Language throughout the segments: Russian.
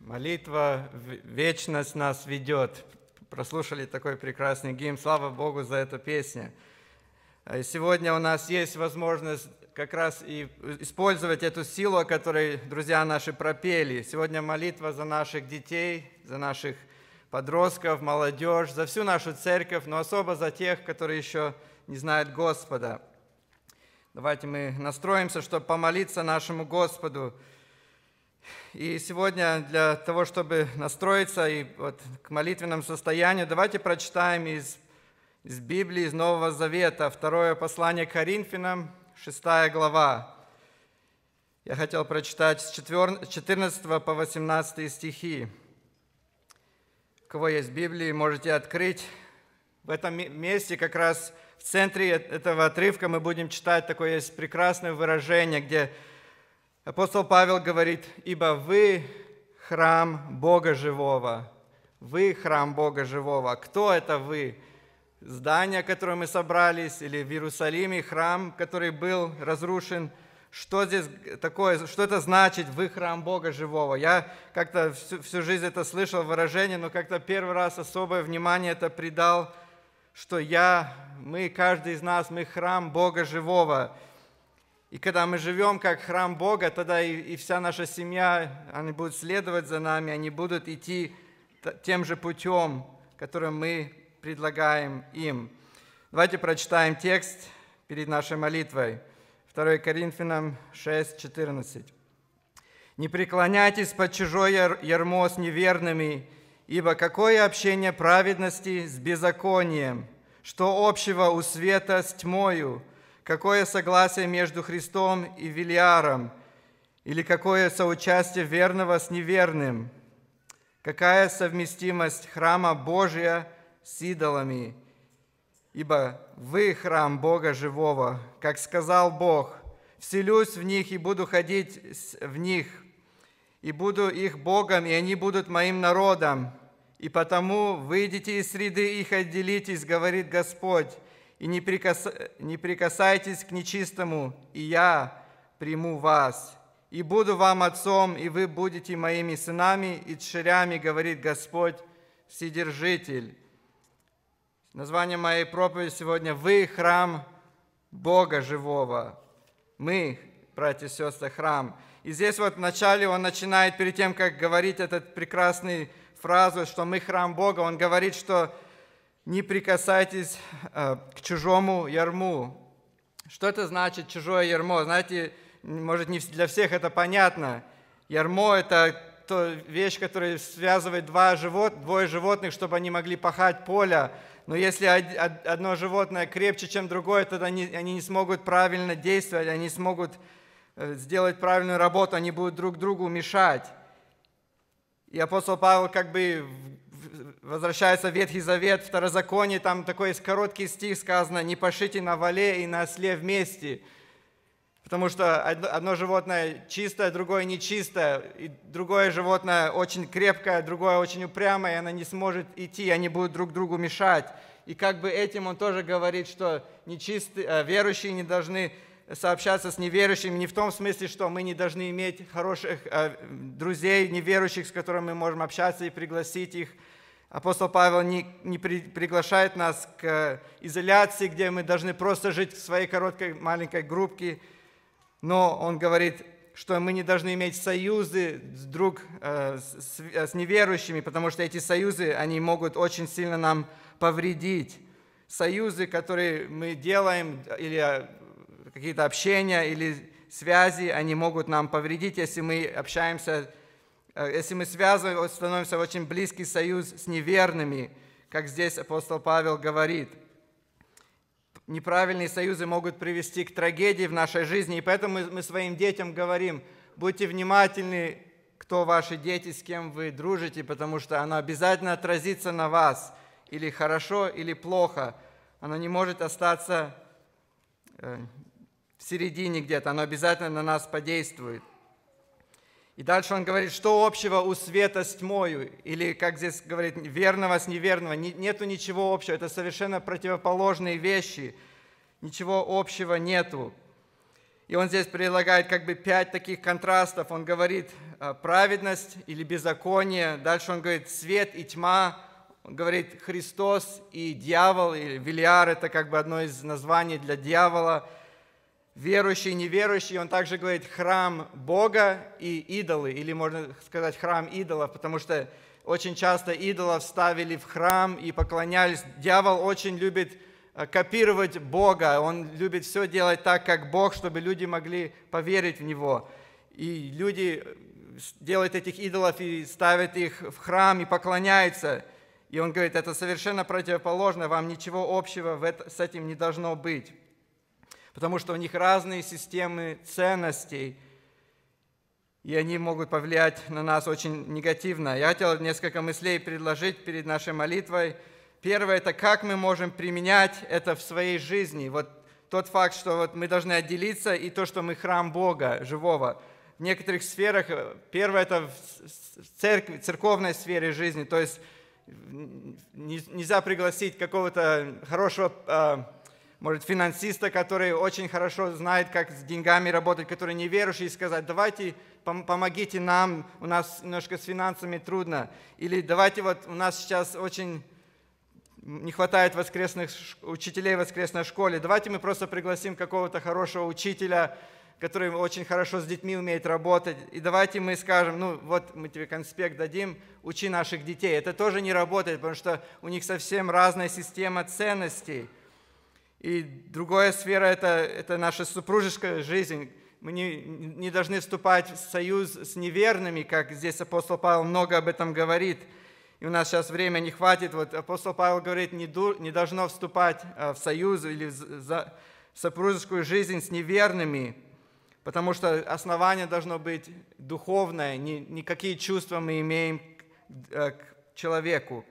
Молитва вечность нас ведет. Прослушали такой прекрасный гимн. Слава Богу за эту песню. А и сегодня у нас есть возможность как раз и использовать эту силу, о которой друзья наши пропели. Сегодня молитва за наших детей, за наших подростков, молодежь, за всю нашу церковь, но особо за тех, которые еще не знают Господа. Давайте мы настроимся, чтобы помолиться нашему Господу. И сегодня для того, чтобы настроиться и вот к молитвенному состоянию, давайте прочитаем из, из Библии, из Нового Завета, второе послание Коринфянам, 6 глава. Я хотел прочитать с 14 по 18 стихи. У кого есть Библии, можете открыть. В этом месте как раз в центре этого отрывка мы будем читать такое есть прекрасное выражение, где Апостол Павел говорит, «Ибо вы храм Бога живого». Вы храм Бога живого. Кто это вы? Здание, которое мы собрались, или в Иерусалиме храм, который был разрушен – что здесь такое, что это значит «вы храм Бога живого». Я как-то всю, всю жизнь это слышал выражение, но как-то первый раз особое внимание это придал, что я, мы, каждый из нас, мы храм Бога живого. И когда мы живем как храм Бога, тогда и, и вся наша семья, они будут следовать за нами, они будут идти тем же путем, которым мы предлагаем им. Давайте прочитаем текст перед нашей молитвой. 2 Коринфянам 6:14. «Не преклоняйтесь под чужой ярмо с неверными, ибо какое общение праведности с беззаконием, что общего у света с тьмою, какое согласие между Христом и Велиаром, или какое соучастие верного с неверным, какая совместимость храма Божия с идолами, ибо вы храм Бога живого, как сказал Бог, вселюсь в них и буду ходить в них, и буду их Богом, и они будут моим народом, и потому выйдите из среды их, отделитесь, говорит Господь, и не, прикас... не прикасайтесь к нечистому, и я приму вас. И буду вам отцом, и вы будете моими сынами и дщерями, говорит Господь, Вседержитель. Название моей проповеди сегодня «Вы – храм Бога живого». Мы, братья и сестры, храм. И здесь вот вначале он начинает, перед тем, как говорить этот прекрасный фразу, что мы храм Бога, он говорит, что не прикасайтесь э, к чужому ярму. Что это значит чужое ярмо? Знаете, может, не для всех это понятно. Ярмо – это то вещь, которая связывает два живот, двое животных, чтобы они могли пахать поле. Но если одно животное крепче, чем другое, тогда они, они не смогут правильно действовать, они не смогут э, сделать правильную работу, они будут друг другу мешать. И апостол Павел как бы возвращается Ветхий Завет, Второзаконие, там такой есть короткий стих сказано, «Не пошите на вале и на осле вместе». Потому что одно животное чистое, другое нечистое, и другое животное очень крепкое, другое очень упрямое, и оно не сможет идти, они будут друг другу мешать. И как бы этим он тоже говорит, что нечистые, э, верующие не должны сообщаться с неверующими не в том смысле, что мы не должны иметь хороших э, друзей, неверующих, с которыми мы можем общаться и пригласить их Апостол Павел не, не при, приглашает нас к изоляции, где мы должны просто жить в своей короткой маленькой группке, но он говорит, что мы не должны иметь союзы друг э, с, с неверующими, потому что эти союзы, они могут очень сильно нам повредить. Союзы, которые мы делаем, или э, какие-то общения, или связи, они могут нам повредить, если мы общаемся Э, если мы связываем, становимся в очень близкий союз с неверными, как здесь апостол Павел говорит. Неправильные союзы могут привести к трагедии в нашей жизни, и поэтому мы своим детям говорим, будьте внимательны, кто ваши дети, с кем вы дружите, потому что оно обязательно отразится на вас, или хорошо, или плохо. Оно не может остаться э, в середине где-то, оно обязательно на нас подействует. И дальше он говорит, что общего у света с тьмою, или, как здесь говорит, верного с неверного. Нету ничего общего, это совершенно противоположные вещи. Ничего общего нету. И он здесь предлагает как бы пять таких контрастов. Он говорит э, праведность или беззаконие. Дальше он говорит свет и тьма. Он говорит Христос и дьявол, или Велиар, это как бы одно из названий для дьявола – верующий, неверующий, он также говорит храм Бога и идолы, или можно сказать храм идолов, потому что очень часто идолов ставили в храм и поклонялись. Дьявол очень любит э, копировать Бога, он любит все делать так, как Бог, чтобы люди могли поверить в Него. И люди э, делают этих идолов и ставят их в храм и поклоняются. И он говорит, это совершенно противоположно, вам ничего общего с этим не должно быть потому что у них разные системы ценностей, и они могут повлиять на нас очень негативно. Я хотел несколько мыслей предложить перед нашей молитвой. Первое – это как мы можем применять это в своей жизни. Вот тот факт, что вот мы должны отделиться, и то, что мы храм Бога живого. В некоторых сферах, э, первое – это в церкви, церковной сфере жизни, то есть нельзя пригласить какого-то хорошего а, может, финансиста, который очень хорошо знает, как с деньгами работать, который неверующий, и сказать, давайте помогите нам, у нас немножко с финансами трудно. Или давайте вот у нас сейчас очень не хватает воскресных учителей в воскресной школе. Давайте мы просто пригласим какого-то хорошего учителя, который очень хорошо с детьми умеет работать. И давайте мы скажем, ну вот мы тебе конспект дадим, учи наших детей. Это тоже не работает, потому что у них совсем разная система ценностей – и другая сфера это, – это наша супружеская жизнь. Мы не, не должны вступать в союз с неверными, как здесь апостол Павел много об этом говорит. И у нас сейчас время не хватит. Вот апостол Павел говорит, не, ду, не должно вступать э, в союз или в, за, в супружескую жизнь с неверными, потому что основание должно быть духовное, не, не чувства мы имеем к э, человеку,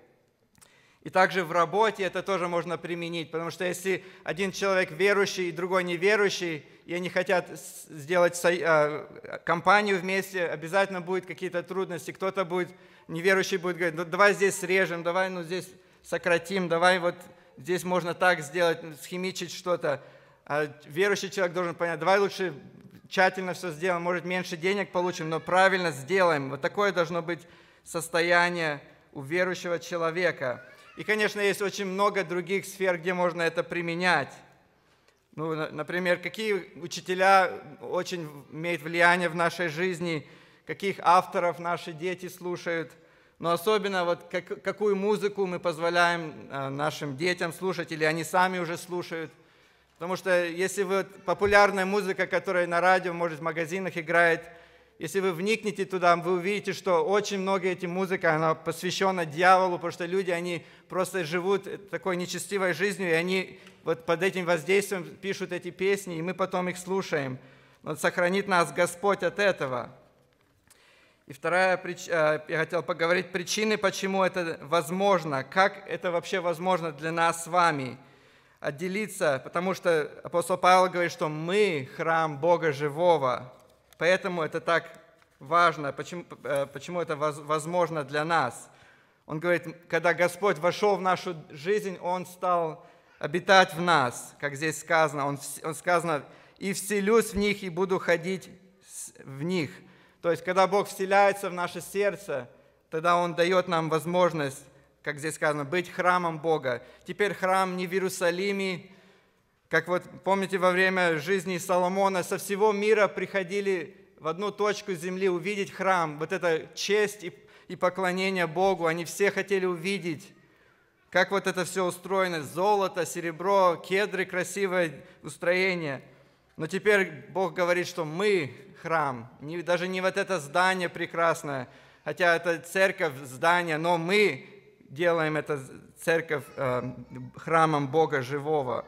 и также в работе это тоже можно применить, потому что если один человек верующий и другой неверующий, и они хотят сделать а, компанию вместе, обязательно будут какие-то трудности. Кто-то будет, неверующий будет говорить, ну, давай здесь срежем, давай ну, здесь сократим, давай вот здесь можно так сделать, ну, схимичить что-то. А верующий человек должен понять, давай лучше тщательно все сделаем, может меньше денег получим, но правильно сделаем. Вот такое должно быть состояние у верующего человека. И, конечно, есть очень много других сфер, где можно это применять. Ну, например, какие учителя очень имеют влияние в нашей жизни, каких авторов наши дети слушают, но особенно вот как, какую музыку мы позволяем э, нашим детям слушать, или они сами уже слушают. Потому что если вот популярная музыка, которая на радио, может, в магазинах играет – если вы вникнете туда, вы увидите, что очень много этой музыки, она посвящена дьяволу, потому что люди, они просто живут такой нечестивой жизнью, и они вот под этим воздействием пишут эти песни, и мы потом их слушаем. Вот сохранит нас Господь от этого. И вторая причина, э, я хотел поговорить, причины, почему это возможно, как это вообще возможно для нас с вами – отделиться, потому что апостол Павел говорит, что мы храм Бога живого. Поэтому это так важно, почему, э, почему это возможно для нас. Он говорит, когда Господь вошел в нашу жизнь, Он стал обитать в нас, как здесь сказано. Он, он сказано, и вселюсь в них, и буду ходить в них. То есть, когда Бог вселяется в наше сердце, тогда Он дает нам возможность, как здесь сказано, быть храмом Бога. Теперь храм не в Иерусалиме, как вот помните, во время жизни Соломона со всего мира приходили в одну точку земли увидеть храм. Вот это честь и, и поклонение Богу, они все хотели увидеть, как вот это все устроено. Золото, серебро, кедры, красивое устроение. Но теперь Бог говорит, что мы храм, не, даже не вот это здание прекрасное, хотя это церковь, здание, но мы делаем это церковь э, храмом Бога живого.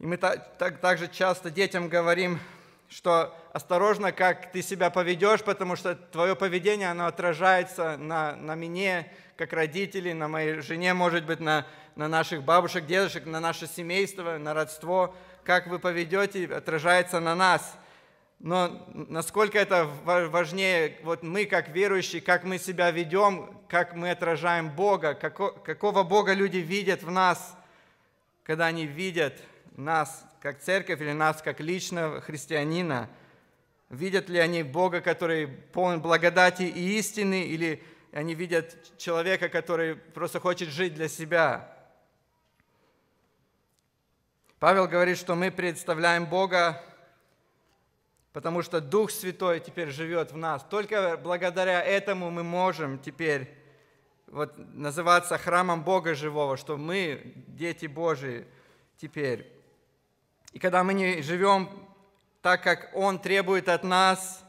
И мы так, так, также часто детям говорим, что осторожно, как ты себя поведешь, потому что твое поведение, оно отражается на, на мне, как родители, на моей жене, может быть, на, на наших бабушек, дедушек, на наше семейство, на родство. Как вы поведете, отражается на нас. Но насколько это важнее, вот мы как верующие, как мы себя ведем, как мы отражаем Бога, како, какого Бога люди видят в нас, когда они видят – нас как церковь или нас как лично христианина? Видят ли они Бога, который полон благодати и истины, или они видят человека, который просто хочет жить для себя? Павел говорит, что мы представляем Бога, потому что Дух Святой теперь живет в нас. Только благодаря этому мы можем теперь вот называться храмом Бога Живого, что мы дети Божии теперь. И когда мы не живем так, как Он требует от нас,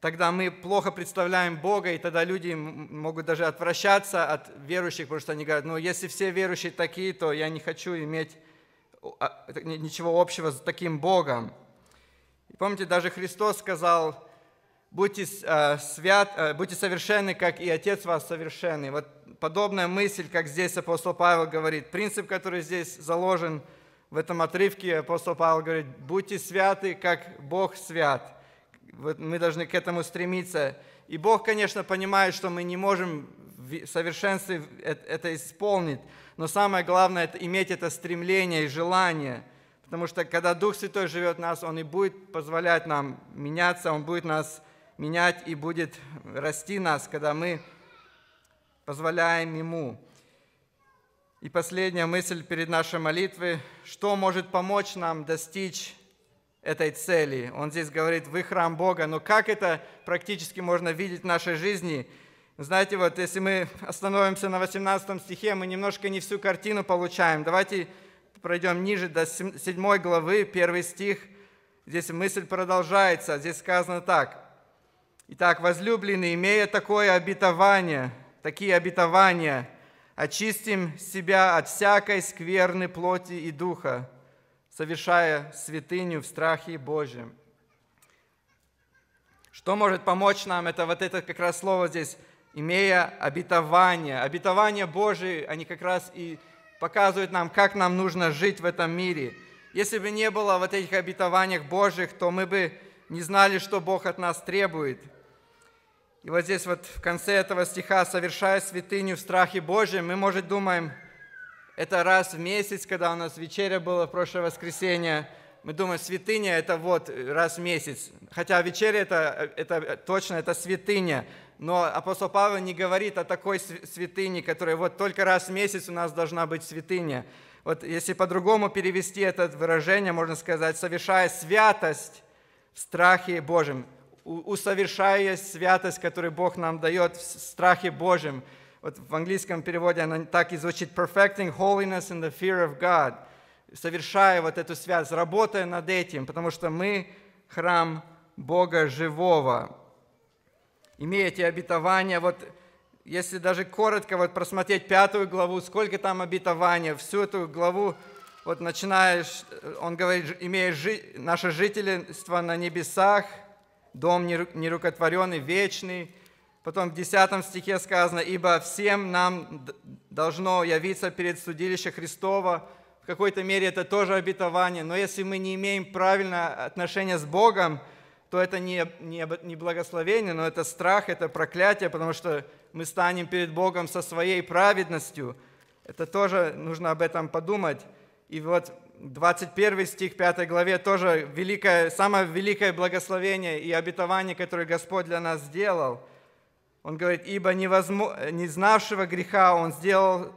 тогда мы плохо представляем Бога, и тогда люди могут даже отвращаться от верующих, потому что они говорят, ну если все верующие такие, то я не хочу иметь а, ничего общего с таким Богом. И помните, даже Христос сказал, будьте, а, свят, а, будьте совершенны, как и Отец вас совершенный. Вот подобная мысль, как здесь апостол Павел говорит, принцип, который здесь заложен – в этом отрывке апостол Павел говорит, будьте святы, как Бог свят. мы должны к этому стремиться. И Бог, конечно, понимает, что мы не можем в совершенстве это исполнить, но самое главное – это иметь это стремление и желание, потому что когда Дух Святой живет в нас, Он и будет позволять нам меняться, Он будет нас менять и будет расти нас, когда мы позволяем Ему. И последняя мысль перед нашей молитвой, что может помочь нам достичь этой цели. Он здесь говорит, вы храм Бога, но как это практически можно видеть в нашей жизни? Знаете, вот если мы остановимся на 18 стихе, мы немножко не всю картину получаем. Давайте пройдем ниже до 7 главы, 1 стих. Здесь мысль продолжается, здесь сказано так. Итак, возлюбленные, имея такое обетование, такие обетования – очистим себя от всякой скверны плоти и духа, совершая святыню в страхе Божьем. Что может помочь нам? Это вот это как раз слово здесь, имея обетование. Обетование Божие, они как раз и показывают нам, как нам нужно жить в этом мире. Если бы не было вот этих обетований Божьих, то мы бы не знали, что Бог от нас требует – и вот здесь вот в конце этого стиха «совершая святыню в страхе Божьем», мы, может, думаем, это раз в месяц, когда у нас вечеря была в прошлое воскресенье, мы думаем, святыня – это вот раз в месяц. Хотя вечеря – это, это точно, это святыня. Но апостол Павел не говорит о такой святыне, которая вот только раз в месяц у нас должна быть святыня. Вот если по-другому перевести это выражение, можно сказать, совершая святость в страхе Божьем усовершая святость, которую Бог нам дает в страхе Божьем. Вот в английском переводе она так и звучит «perfecting holiness in the fear of God», совершая вот эту связь, работая над этим, потому что мы храм Бога живого. Имея эти обетования, вот если даже коротко вот просмотреть пятую главу, сколько там обетований, всю эту главу, вот начинаешь, э, он говорит, имея жи, наше жительство на небесах – дом нерукотворенный, вечный. Потом в 10 стихе сказано, «Ибо всем нам должно явиться перед судилище Христова». В какой-то мере это тоже обетование, но если мы не имеем правильное отношение с Богом, то это не, не, не благословение, но это страх, это проклятие, потому что мы станем перед Богом со своей праведностью. Это тоже нужно об этом подумать. И вот 21 стих 5 главе тоже великое, самое великое благословение и обетование, которое Господь для нас сделал. Он говорит, ибо не знавшего греха Он сделал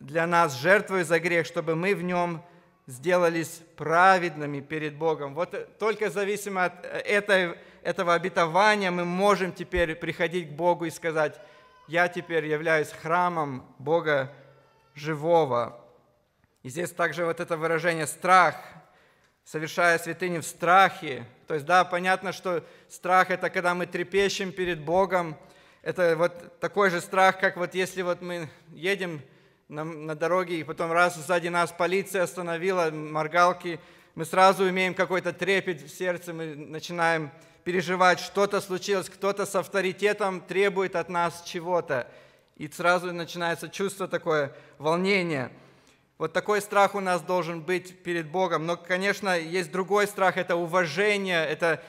для нас жертвой за грех, чтобы мы в нем сделались праведными перед Богом. Вот только зависимо от э, этой, этого обетования мы можем теперь приходить к Богу и сказать, я теперь являюсь храмом Бога живого. И здесь также вот это выражение «страх», совершая святыню в страхе. То есть, да, понятно, что страх – это когда мы трепещем перед Богом. Это вот такой же страх, как вот если вот мы едем на, на дороге, и потом раз сзади нас полиция остановила, моргалки, мы сразу имеем какой-то трепет в сердце, мы начинаем переживать, что-то случилось, кто-то с авторитетом требует от нас чего-то. И сразу начинается чувство такое, волнение – вот такой страх у нас должен быть перед Богом. Но, конечно, есть другой страх, это уважение, это,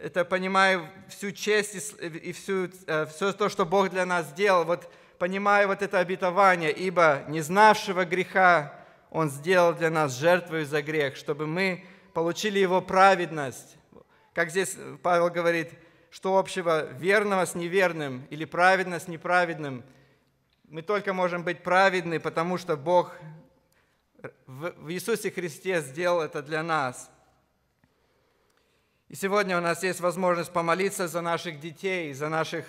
это понимаю всю честь и всю, э, все то, что Бог для нас сделал. Вот понимаю вот это обетование, ибо не знавшего греха Он сделал для нас жертвою за грех, чтобы мы получили Его праведность. Как здесь э, Павел говорит, что общего верного с неверным или праведно с неправедным. Мы только можем быть праведны, потому что Бог в Иисусе Христе сделал это для нас. И сегодня у нас есть возможность помолиться за наших детей, за наших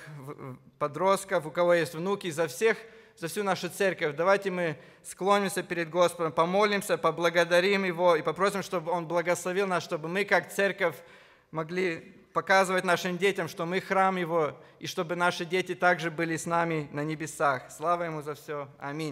подростков, у кого есть внуки, за всех, за всю нашу церковь. Давайте мы склонимся перед Господом, помолимся, поблагодарим Его и попросим, чтобы Он благословил нас, чтобы мы, как церковь, могли показывать нашим детям, что мы храм Его, и чтобы наши дети также были с нами на небесах. Слава Ему за все. Аминь.